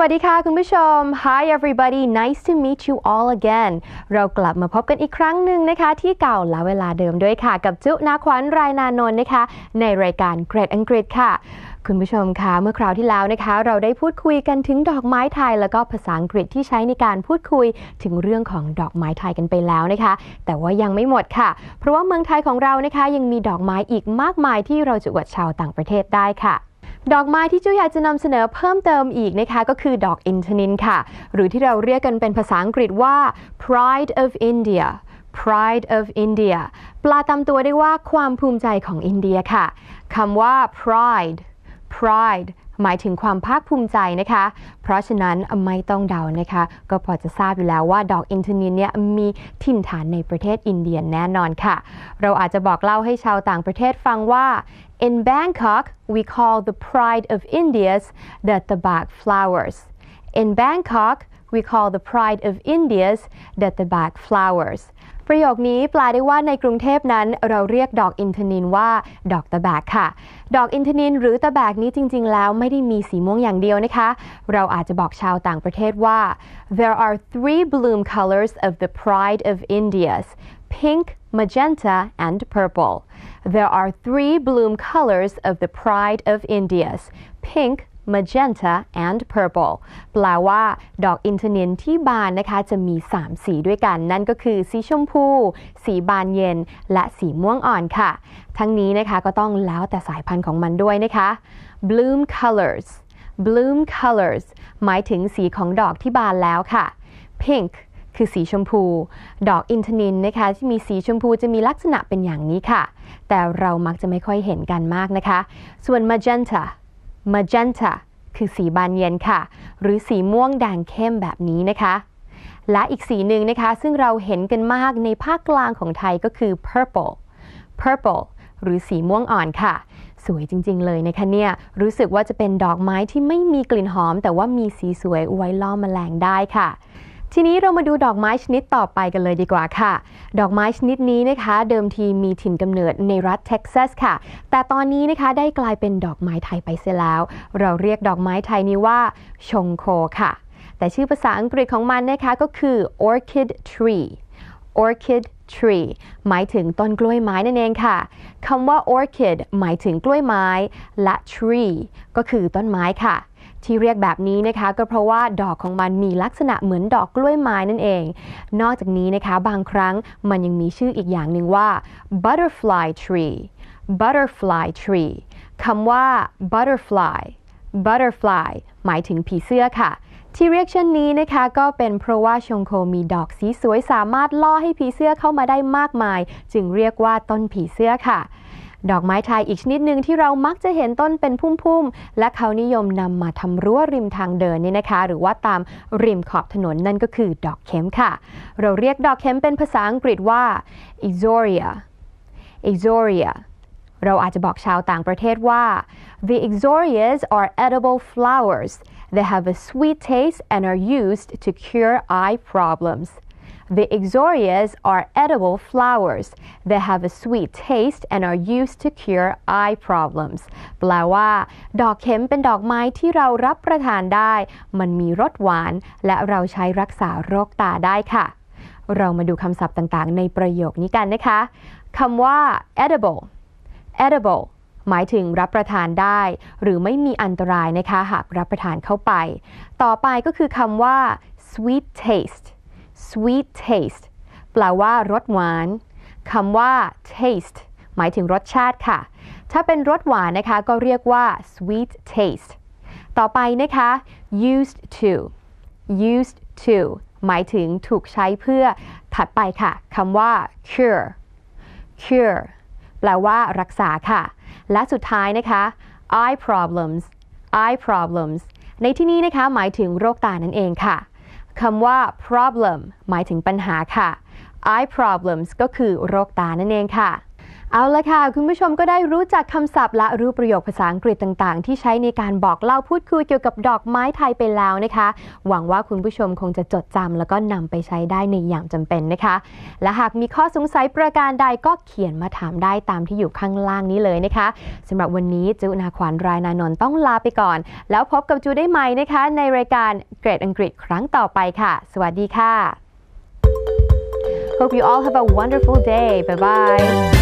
วัสดีค่ะคุณผู้ชม Hi everybody nice to meet you all again เรากลับมาพบกันอีกครั้งหนึ่งนะคะที่เก่าและเวลาเดิมด้วยค่ะ กับจุนาขวัญรายนานนท์นะคะ ในรายการเกรดอังกฤษค่ะ คุณผู้ชมคะเมื่อคราวที่แล้วนะคะเราได้พูดคุยกันถึงดอกไม้ไทยแล้วก็ภาษาอังกฤษที่ใช้ในการพูดคุยถึงเรื่องของดอกไม้ไทยกันไปแล้วนะคะ แต่ว่ายังไม่หมดค่ะ เพราะว่าเมืองไทยของเรานะคะยังมีดอกไม้อีกมากมายที่เราจะอวดชาวต่างประเทศได้ค่ะดอกไม้ที่จุ้ยอยากจะนำเสนอเพิ่มเติมอีกนะคะ ก็คือดอกอินทนินค่ะ หรือที่เราเรียกกันเป็นภาษาอังกฤษว่า pride of India pride of India ปลาตมตัวได้ว่าความภูมิใจของอินเดียค่ะคำว่า pride pride หมายถึงความภาคภูมิใจนะคะ เพราะฉะนั้นไม่ต้องเดานะคะ ก็พอจะทราบอยู่แล้วว่า ดอกอินทนินเนี่ยมีถิ่นฐานในประเทศอินเดียแน่นอนค่ะ เราอาจจะบอกเล่าให้ชาวต่างประเทศฟังว่า in Bangkok we call the pride of India's the tabak flowers in Bangkok we call the pride of India's the tabak flowers ประโยคนี้แปลได้ว่าในกรุงเทพนั้นเราเรียกดอกอินทนินว่าดอกตะแบกค่ะดอกอินทนินหรือตะแบกนี้จริงๆ แล้วไม่ได้มีสีม่วงอย่างเดียวนะคะเราอาจจะบอกชาวต่างประเทศว่า there are three bloom colors of the pride of India's pink magenta and purple there are three bloom colors of the pride of India's pink magenta and purple แปลว่าดอกอินทเนียนที่บานนะคะจะมี 3 สีด้วยกัน นั่นก็คือสีชมพูสีบานเย็น และสีม่วงอ่อนค่ะ ทั้งนี้นะคะก็ต้องแล้วแต่สายพันธุ์ของมันด้วยนะคะ bloom colors bloom colors หมายถึงสีของดอกที่บานแล้วค่ะ pink คือสีชมพู ดอกอินทนินนะคะที่มีสีชมพูจะมีลักษณะเป็นอย่างนี้ค่ะ แต่เรามักจะไม่ค่อยเห็นกันมากนะคะ ส่วน magenta magenta คือสีบานเย็นค่ะ หรือสีม่วงแดงเข้มแบบนี้นะคะ และอีกสีหนึ่งนะคะ ซึ่งเราเห็นกันมากในภาคกลางของไทยก็คือ purple purple หรือสีม่วงอ่อนค่ะ สวยจริง ๆเลยนะคะเนี่ย รู้สึกว่าจะเป็นดอกไม้ที่ไม่มีกลิ่นหอม แต่ว่ามีสีสวยไว้ล่อมแมลงได้ค่ะทีนี้เรามาดูดอกไม้ชนิดต่อไปกันเลยดีกว่าค่ะ ดอกไม้ชนิดนี้นะคะ เดิมทีมีถิ่นกำเนิดในรัฐเท็กซัสค่ะ แต่ตอนนี้นะคะได้กลายเป็นดอกไม้ไทยไปเสียแล้ว เราเรียกดอกไม้ไทยนี้ว่าชงโค ค่ะ แต่ชื่อภาษาอังกฤษของมันนะคะก็คือ orchid tree orchid tree หมายถึงต้นกล้วยไม้นั่นเองค่ะคำว่า orchid หมายถึงกล้วยไม้ และ tree ก็คือต้นไม้ค่ะที่เรียกแบบนี้นะคะก็เพราะว่าดอกของมันมีลักษณะเหมือนดอกกล้วยไม้นั่นเอง นอกจากนี้นะคะ บางครั้งมันยังมีชื่ออีกอย่างหนึ่งว่า butterfly tree butterfly tree คำว่า butterfly butterfly หมายถึงผีเสื้อค่ะ ที่เรียกเช่นนี้นะคะ ก็เป็นเพราะว่าชงโคมีดอกสีสวยสามารถล่อให้ผีเสื้อเข้ามาได้มากมาย จึงเรียกว่าต้นผีเสื้อค่ะดอกไม้ไทยอีกชนิดหนึ่งที่เรามักจะเห็นต้นเป็นพุ่มๆ และเขานิยมนำมาทำรั้วริมทางเดินนี่นะคะหรือว่าตามริมขอบถนนนั่นก็คือ ดอกเข็มค่ะ เราเรียกดอกเข็มเป็นภาษาอังกฤษว่า exoria exoria เราอาจจะบอกชาวต่างประเทศว่า the exorias are edible flowers they have a sweet taste and are used to cure eye problems The ixorias are edible flowers. They have a sweet taste and are used to cure eye problems. แปลว่าดอกเข็มเป็นดอกไม้ที่เรารับประทานได้ มันมีรสหวาน และเราใช้รักษาโรคตาได้ค่ะ เรามาดูคำศัพท์ต่างๆ ในประโยคนี้กันนะคะคำว่า edible edible หมายถึงรับประทานได้ หรือไม่มีอันตรายนะคะหากรับประทานเข้าไป ต่อไปก็คือคำว่า sweet taste sweet taste แปลว่ารสหวาน คำว่า taste หมายถึงรสชาติค่ะ ถ้าเป็นรสหวานนะคะ ก็เรียกว่า sweet taste ต่อไปนะคะ used to used to หมายถึงถูกใช้เพื่อ ถัดไปค่ะคำว่า cure cure แปลว่ารักษาค่ะ และสุดท้ายนะคะ eye problems eye problems ในที่นี้นะคะหมายถึงโรคตานั่นเองค่ะคำว่า problem หมายถึงปัญหาค่ะ eye problems ก็คือโรคตานั่นเองค่ะเอาละค่ะคุณผู้ชมก็ได้รู้จักคำศัพท์และรู้ประโยคภาษาอังกฤษต่างๆ ที่ใช้ในการบอกเล่าพูดคุยเกี่ยวกับดอกไม้ไทยไปแล้วนะคะ หวังว่าคุณผู้ชมคงจะจดจำแล้วก็นำไปใช้ได้ในอย่างจำเป็นนะคะ และหากมีข้อสงสัยประการใดก็เขียนมาถามได้ตามที่อยู่ข้างล่างนี้เลยนะคะสำหรับวันนี้จูนาขวานรายนานนท์ต้องลาไปก่อน แล้วพบกับจูได้ใหม่นะคะ ในรายการเกรดอังกฤษครั้งต่อไปค่ะ สวัสดีค่ะ Hope you all have a wonderful day. Bye bye.